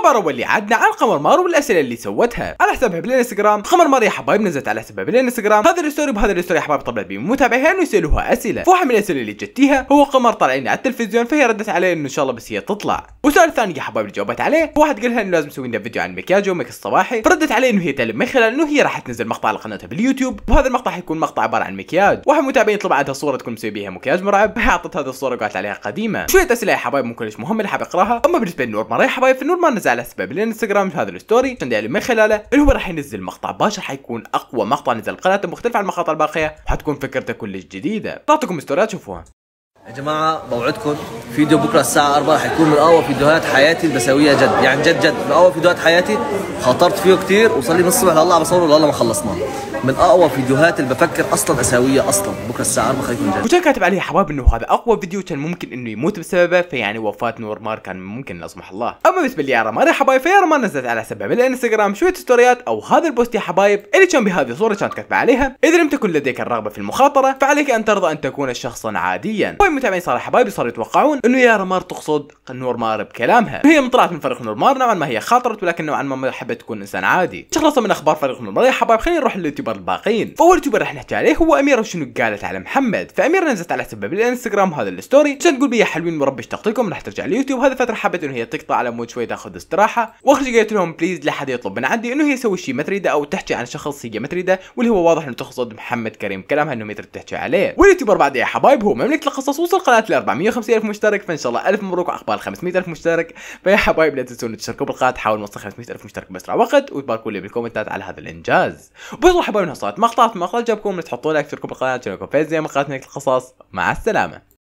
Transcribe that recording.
خبر واللي عدنا عن قمر مار والاسئله اللي سوتها على حسابها بالانستغرام قمر مار يا حبايب نزلت على حسابها بالانستغرام هذا الستوري بهذا الستوري يا حبايب طلع من انه يسالوها اسئله فواحد من الاسئله اللي جتيها هو قمر طالعين على التلفزيون فهي ردت عليه انه ان شاء الله بس هي تطلع وسؤال ثاني يا حبايب اللي جاوبت عليه واحد قال لها انه لازم تسوي لنا فيديو عن مكياج ومك الصباحي فردت عليه انه هي تعلم من خلال انه هي راح تنزل مقطع على قناتها باليوتيوب وهذا المقطع حيكون مقطع عباره عن مكياج واحد متابعين طلب عندها صوره تكون مسوي بيها مكياج مرعب اعطت هذه الصوره وقالت عليها قديمه شويه اسئله يا حبايب ممكن مش مهمه اللي حاب اقراها اما بالنسبه لنور مار يا حبايب فنور مار بنزل على سبب الانستغرام هذا الستوري عشان من خلاله اللي هو راح ينزل مقطع باشر حيكون اقوى مقطع نزل بقناته مختلف عن المقاطع الباقيه وحتكون فكرته كلش جديده تعطيكم ستوريات شوفوها. يا جماعه موعدكم فيديو بكره الساعه 4 يكون من اقوى فيديوهات حياتي بسويها جد يعني جد جد من اقوى فيديوهات حياتي خاطرت فيه كتير وصلي من الصبح لله بصوره لله ما خلصناه من اقوى فيديوهات اللي بفكر اصلا اساويها اصلا بكره الساعه 4 خليكم جد كاتب عليه حباب انه هذا اقوى فيديو كان ممكن انه يموت بسببه فيعني وفاه نور مار كان ممكن لا سمح الله اما بالنسبه لي يا رمان يا حبايب فيا رمان نزلت على سبع من الانستغرام شويه ستوريات او هذا البوست يا حبايب اللي كان بهذه الصوره كانت كاتبه عليها اذا لم تكن لديك الرغبه في المخاطره فعليك ان ترضى ان تكون شخصا عاديا والمتابعين صار حبايبي صاروا يتوقعون انه يا نورمار تقصد نورمار بكلامها وهي من طلعت من فريق نورمار نوعا ما هي خاطرت ولكن نوعا ما حبت تكون انسان عادي تخلصنا من اخبار فريق نورمار يا حبايب خلينا نروح لليوتيوبر الباقيين فاول يوتيوبر راح نحكي عليه هو اميره شنو قالت على محمد فاميره نزلت على سبب الانستغرام هذا الستوري عشان تقول بيا حلوين مربي اشتقت راح ترجع اليوتيوب هذا فتره حبت انه هي تقطع على مود شوي تاخذ استراحه واخر شيء قالت لهم بليز لا حد يطلب من عندي انه هي تسوي شيء ما تريده او تحكي عن شخص هي ما تريده واللي هو واضح انه تقصد محمد كريم كلامها انه ما تريد تحكي عليه واليوتيوبر بعد يا حبايب هو مملكه القصص وصل قناه ل 450 الف مشترك مشترك فان شاء الله الف مبروك 500 الف مشترك فيا حبايب لا تنسون تشتركوا بالقناه تحاول نوصل 500 الف مشترك باسرع وقت وتباركوا لي بالكومنتات على هذا الانجاز وبيضل حبايبنا صارت مقطعات مقطع جابكم تحطوا لايك تشتركوا بالقناه تشاركوا فيس مقاطع القصص مع السلامه